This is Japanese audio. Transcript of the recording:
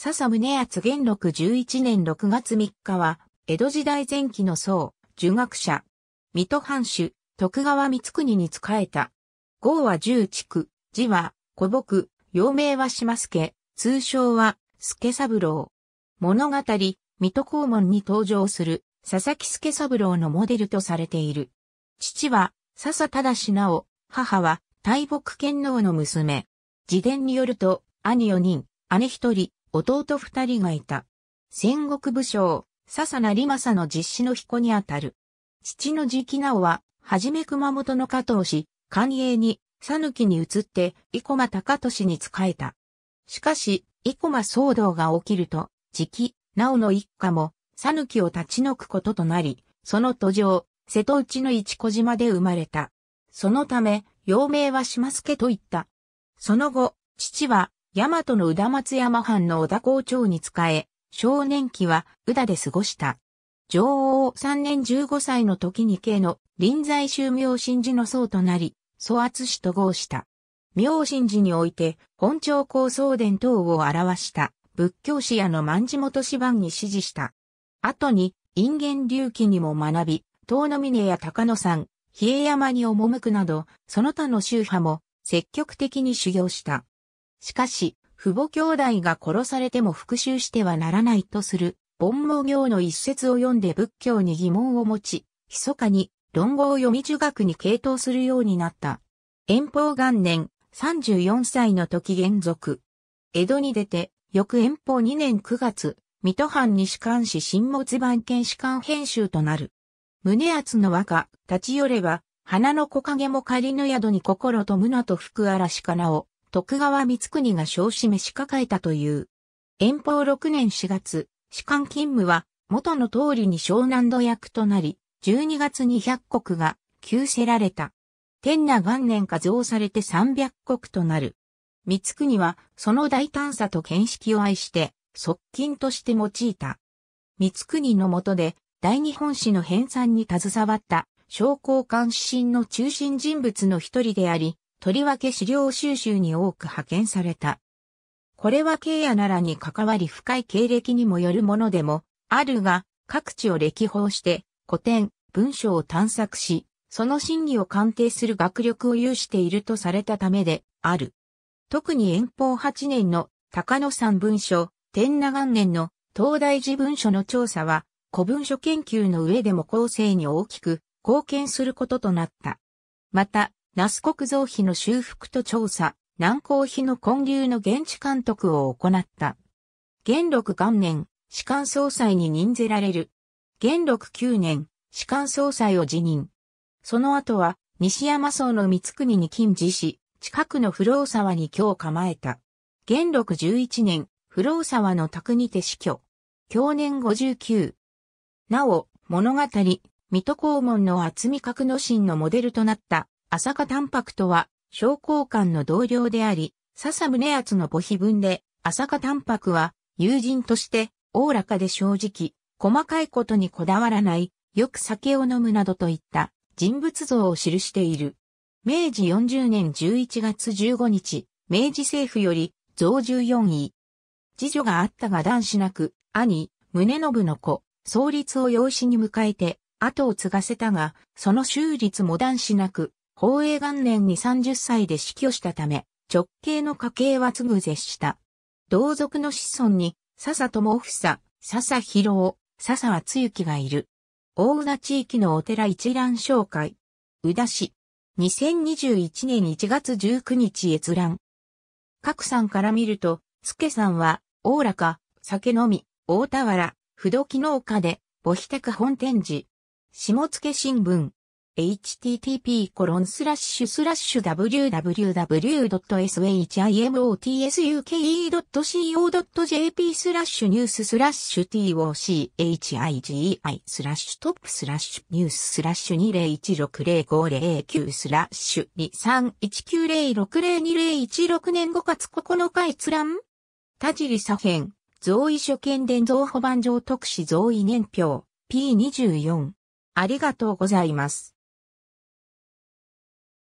笹宗厚元禄11年6月3日は、江戸時代前期の僧、儒学者、水戸藩主、徳川光国に仕えた。号は十畜、字は古木、幼名は島助、通称は助三郎。物語、水戸黄門に登場する佐々木助三郎のモデルとされている。父は笹忠直、母は大木剣王の娘。自伝によると、兄四人、姉一人、弟二人がいた。戦国武将、笹成政の実子の彦にあたる。父の直直は、はじめ熊本の加藤氏、官営に、佐抜に移って、生駒高俊に仕えた。しかし、生駒騒動が起きると、直直の一家も、佐抜を立ち退くこととなり、その途上、瀬戸内の一小島で生まれた。そのため、幼名は島助と言った。その後、父は、大和の宇田松山藩の小田校長に仕え、少年期は宇田で過ごした。女王3年15歳の時に家の臨済宗明神寺の僧となり、蘇圧師と合した。明神寺において、本朝高僧伝等を表した仏教師屋の万事元師番に指示した。後に、因間隆起にも学び、東の峰や高野山、比叡山に赴くなど、その他の宗派も積極的に修行した。しかし、父母兄弟が殺されても復讐してはならないとする、盆毛行の一節を読んで仏教に疑問を持ち、密かに論語を読み儒学に傾倒するようになった。遠方元年、34歳の時元俗。江戸に出て、翌遠方2年9月、水戸藩西官市新物版県士官編集となる。宗厚の和歌、立ち寄れば、花の木陰も仮の宿に心と胸と福嵐かなお。徳川光国が小し召し抱えたという。遠方6年4月、士官勤務は元の通りに湘南土役となり、12月に100国が急せられた。天那元年化増されて300国となる。光国はその大胆さと見識を愛して側近として用いた。光国の下で大日本史の編纂に携わった商工官指針の中心人物の一人であり、とりわけ資料収集に多く派遣された。これは慶営ならに関わり深い経歴にもよるものでも、あるが、各地を歴訪して、古典、文章を探索し、その真偽を鑑定する学力を有しているとされたためで、ある。特に遠方8年の高野山文書、天長元年の東大寺文書の調査は、古文書研究の上でも後世に大きく貢献することとなった。また、那須国造碑の修復と調査、南高碑の建立の現地監督を行った。元禄元年、士官総裁に任ぜられる。元禄9年、士官総裁を辞任。その後は、西山荘の三国に近似し、近くの不老沢に今日構えた。元禄11年、不老沢の宅にて死去。去年59。なお、物語、水戸黄門の厚み格之進のモデルとなった浅香タンパクとは、商工官の同僚であり、笹宗厚の母碑文で、浅香タンパクは、友人として、おおらかで正直、細かいことにこだわらない、よく酒を飲むなどといった人物像を記している。明治40年11月15日、明治政府より、増14位。次女があったが男子なく、兄、宗信の子、創立を養子に迎えて、後を継がせたが、その州立も男子なく、宝永元年に30歳で死去したため、直系の家系は継ぐ絶した。同族の子孫に、笹友房、笹広尾、笹厚幸がいる。大浦地域のお寺一覧紹介。宇田市。2021年1月19日閲覧。各さんから見ると、助さんは、大らか、酒飲み、大田原、不動機農家で、母比宅本展示。下付新聞。h t t p w w w s h i m o t s u k e c o j p スラッシュニューススラッシュ tochigi スラッシュトップスラッシュニューススラッシュ20160509スラッシュ231906022016年5月9日閲覧田尻左辺、贈意所見伝贈保番上特使贈意年表 P24 ありがとうございます。